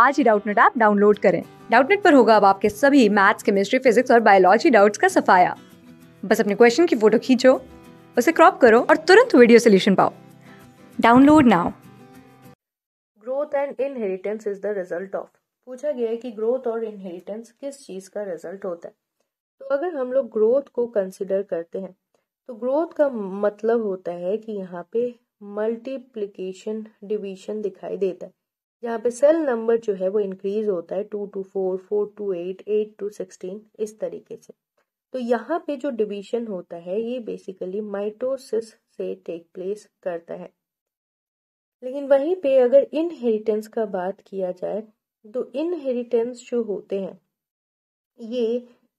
आज ही Doubtnut app download करें डाउटनेट पर होगा अब आपके सभी मैथ्स केमिस्ट्री फिजिक्स और बायोलॉजी डाउट्स का सफाया बस अपने क्वेश्चन की फोटो खींचो उसे क्रॉप करो और तुरंत वीडियो सोल्यूशन पाओ download now growth and inheritance is the result of पूछा गया है कि ग्रोथ और इनहेरिटेंस किस चीज़ का रिजल्ट होता है तो अगर हम लोग ग्रोथ को कंसिडर करते हैं तो ग्रोथ का मतलब होता है कि यहाँ पे मल्टीप्लीकेशन डिवीजन दिखाई देता है यहाँ पे सेल नंबर जो है वो इंक्रीज होता है two two four four two eight eight two sixteen इस तरीके से तो यहाँ पे जो डिवीजन होता है ये बेसिकली माइटोसिस से टेक प्लेस करता है लेकिन वहीं पे अगर इनहेरिटेंस का बात किया जाए तो इनहेरिटेंस जो होते हैं ये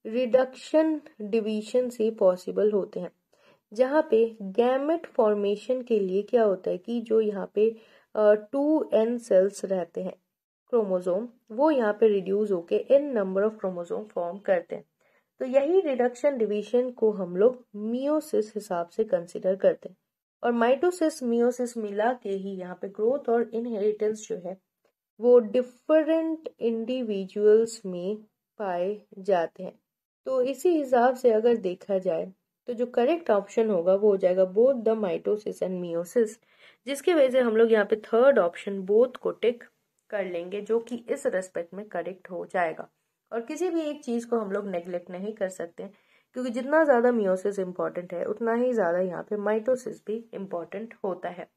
रिडक्शन डिवीजन से पॉसिबल होते हैं जहाँ पे गैमेट फॉर्मेशन के लिए क्या होता है कि जो यहाँ पे टू एन सेल्स रहते हैं क्रोमोजोम वो यहाँ पे रिड्यूस होके N number of chromosome form करते हैं तो यही रिडक्शन डिवीजन को हम लोग मियोसिस हिसाब से कंसिडर करते हैं और माइटोसिस मियोसिस मिला के ही यहाँ पे ग्रोथ और इनहेरिटेंस जो है वो डिफरेंट इंडिविजुअल्स में पाए जाते हैं तो इसी हिसाब से अगर देखा जाए तो जो करेक्ट ऑप्शन होगा वो हो जाएगा both the mitosis and meiosis जिसकी वजह से हम लोग यहाँ पे थर्ड ऑप्शन बोथ को टिक कर लेंगे जो कि इस रेस्पेक्ट में करेक्ट हो जाएगा और किसी भी एक चीज़ को हम लोग नेग्लेक्ट नहीं कर सकते क्योंकि जितना ज़्यादा मियोसिस इम्पॉर्टेंट है उतना ही ज़्यादा यहाँ पे माइटोसिस भी इम्पॉर्टेंट होता है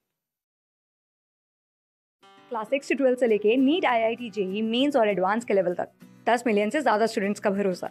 क्लास सिक्स से ट्वेल्थ से लेके NEET I I T JEE mains और एडवांस के लेवल तक दस मिलियन से ज़्यादा स्टूडेंट्स का भरोसा